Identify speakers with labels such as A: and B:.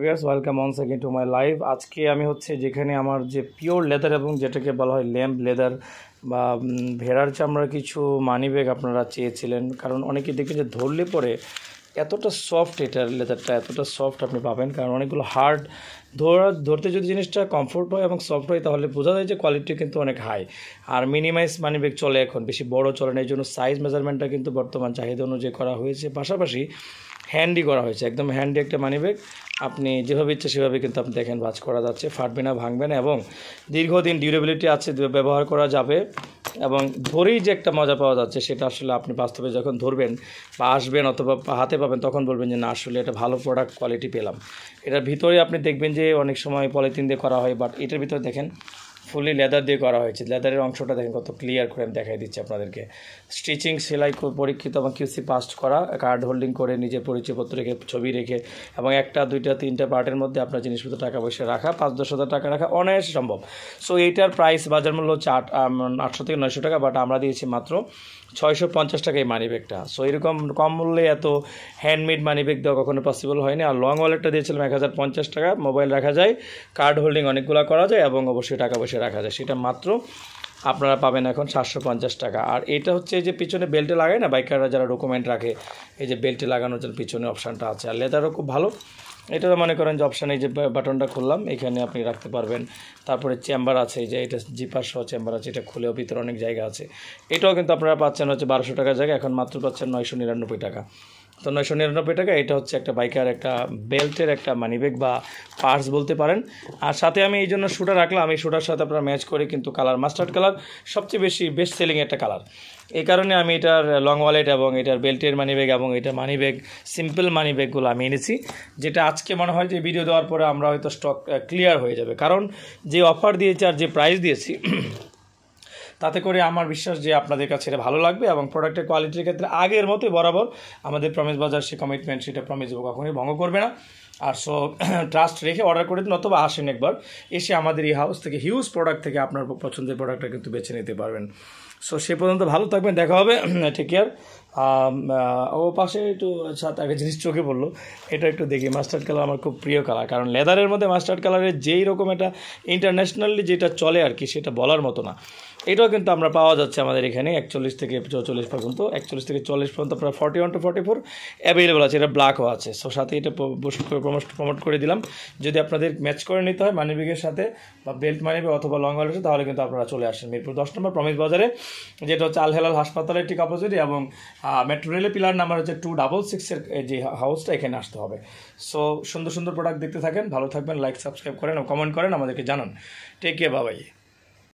A: viewers welcome on second to my live আজকে আমি হচ্ছে যেখানে আমার যে পিওর লেদার এবং যেটাকে বলা হয় ল্যাম্প লেদার বা ভেড়ার চামড়ার কিছু মানি ব্যাগ আপনারা চেয়েছিলেন কারণ অনেকে দেখবেন যে ধরলে পরে এতটা সফট এটার লেদারটা এতটা সফট আপনি পাবেন কারণ অনেকগুলো হার্ড ধরা ধরতে যদি জিনিসটা কমফোর্ট হয় এবং সফট হয় তাহলে বোঝা যায় যে কোয়ালিটি কিন্তু অনেক হাই আর মিনিমাইজ মানি ব্যাগ চলে এখন বেশি বড় চলে না এই জন্য সাইজ মেজারমেন্টটা কিন্তু বর্তমান চাহিদা অনুযায়ী করা হয়েছে পাশাপাশি হ্যান্ডি করা হয়েছে একদম হ্যান্ডি একটা মানি ব্যাগ আপনি যেভাবে ইচ্ছে সেভাবে কিন্তু আপনি দেখেন ভাজ করা যাচ্ছে ফাটবে না ভাঙবে না এবং দীর্ঘদিন ডিউরেবিলিটি আছে ব্যবহার করা যাবে এবং ধরেই যে একটা মজা পাওয়া যাচ্ছে সেটা আসলে আপনি বাস্তবে যখন ধরবেন বা আসবেন অথবা হাতে পাবেন তখন বলবেন যে না আসলে এটা ভালো প্রোডাক্ট কোয়ালিটি পেলাম এটার ভিতরে আপনি দেখবেন যে অনেক সময় পলিথিন দিয়ে করা হয় বাট এটার ভিতরে দেখেন ফুলি লেদার দিয়ে করা হয়েছে লেদারের অংশটা দেখেন কত ক্লিয়ার করে আমি দেখাই দিচ্ছি আপনাদেরকে স্টিচিং সেলাই পরীক্ষিত এবং কিউসি পাস্ট করা কার্ড হোল্ডিং করে নিজের পরিচয়পত্র রেখে ছবি রেখে এবং একটা দুইটা তিনটা পার্টের মধ্যে আপনার জিনিসপত্র টাকা পয়সা রাখা পাঁচ দশ হাজার টাকা রাখা অনায়াসে সম্ভব সো এইটার প্রাইস বাজার মূল্য হচ্ছে আট আটশো থেকে নয়শো টাকা বাট আমরা দিয়েছি মাত্র ছয়শো পঞ্চাশ টাকা এই মানি ব্যাগটা সো এরকম কম মূল্যে এত হ্যান্ডমেড মানি ব্যাগ দেওয়া কখনো পসিবল হয়নি আর লং ওয়ালেটটা দিয়েছিলাম এক হাজার পঞ্চাশ টাকা মোবাইল রাখা যায় কার্ড হোল্ডিং অনেকগুলো করা যায় এবং অবশ্যই টাকা পয়সা বসে রাখা যায় সেটা মাত্র আপনারা পাবেন এখন সাতশো পঞ্চাশ টাকা আর এটা হচ্ছে এই যে পিছনে বেল্টে লাগায় না বাইকাররা যারা ডকুমেন্ট রাখে এই যে বেল্টে লাগানোর জন্য পিছনে অপশানটা আছে আর লেদারও খুব ভালো এটা মনে করেন যে অপশানে যে বাটনটা খুললাম এখানে আপনি রাখতে পারবেন তারপরে চেম্বার আছে যে এটা জিপার সহ চেম্বার আছে এটা খুলেও ভিতরে অনেক জায়গা আছে এটাও কিন্তু আপনারা পাচ্ছেন হচ্ছে বারোশো টাকার জায়গায় এখন মাত্র পাচ্ছেন নয়শো নিরানব্বই টাকা তো নয়শো নিরানব্বই টাকা এটা হচ্ছে একটা বাইকার একটা বেল্টের একটা মানি ব্যাগ বা পার্স বলতে পারেন আর সাথে আমি এই জন্য শুটার রাখলাম এই শুটার সাথে আপনারা ম্যাচ করে কিন্তু কালার মাস্টার্ড কালার সবচেয়ে বেশি বেস্ট সেলিং একটা কালার এই কারণে আমি এটার লং ওয়ালেট এবং এটার বেল্টের মানি ব্যাগ এবং এটার মানি ব্যাগ সিম্পল মানি ব্যাগগুলো আমি এনেছি যেটা আজকে মনে হয় যে ভিডিও দেওয়ার পরে আমরা হয়তো স্টক ক্লিয়ার হয়ে যাবে কারণ যে অফার দিয়েছি আর যে প্রাইস দিয়েছি তাতে করে আমার বিশ্বাস যে আপনাদের কাছে এটা ভালো লাগবে এবং প্রোডাক্টের কোয়ালিটির ক্ষেত্রে আগের মতোই বরাবর আমাদের প্রমিস বাজার সে কমিটমেন্ট সেটা প্রমিস কখনোই ভঙ্গ করবে না আর সো ট্রাস্ট রেখে অর্ডার করে দিন অথবা আসেন একবার এসে আমাদের এই হাউস থেকে হিউজ প্রোডাক্ট থেকে আপনার পছন্দের প্রোডাক্টটা কিন্তু বেছে নিতে পারবেন সো সে পর্যন্ত ভালো থাকবেন দেখা হবে টেক কেয়ার ও পাশে একটু সাথে আচ্ছা, একটা জিনিস চোখে পড়লো এটা একটু দেখি মাস্টার্ড কালার আমার খুব প্রিয় কালার কারণ লেদারের মধ্যে মাস্টার্ড কালারের যেই রকম এটা ইন্টারন্যাশনালি যেটা চলে আর কি সেটা বলার মতো না এটাও কিন্তু আমরা পাওয়া যাচ্ছে আমাদের এখানে একচল্লিশ থেকে চৌচল্লিশ পর্যন্ত একচল্লিশ থেকে চল্লিশ পর্যন্ত আপনার forty one to forty four available আছে এটা ব্ল্যাকও আছে সো সাথে এটা প্রমোট প্রমোট করে দিলাম যদি আপনাদের ম্যাচ করে নিতে হয় মানিব্যাগের সাথে বা বেল্ট মানিব্যাগ অথবা লং ওয়ালের সাথে তাহলে কিন্তু আপনারা চলে আসেন মিরপুর দশ নম্বর প্রমিস বাজারে যেটা হচ্ছে হেলাল হাসপাতালের ঠিক অপোজিট এবং মেট্রো রেলে পিলার নাম্বার হচ্ছে টু ডাবল সিক্সের যে হাউসটা এখানে আসতে হবে সো সুন্দর সুন্দর প্রোডাক্ট দেখতে থাকেন ভালো থাকবেন লাইক সাবস্ক্রাইব করেন কমেন্ট করেন আমাদেরকে জানান টেক কেয়ার বাবাই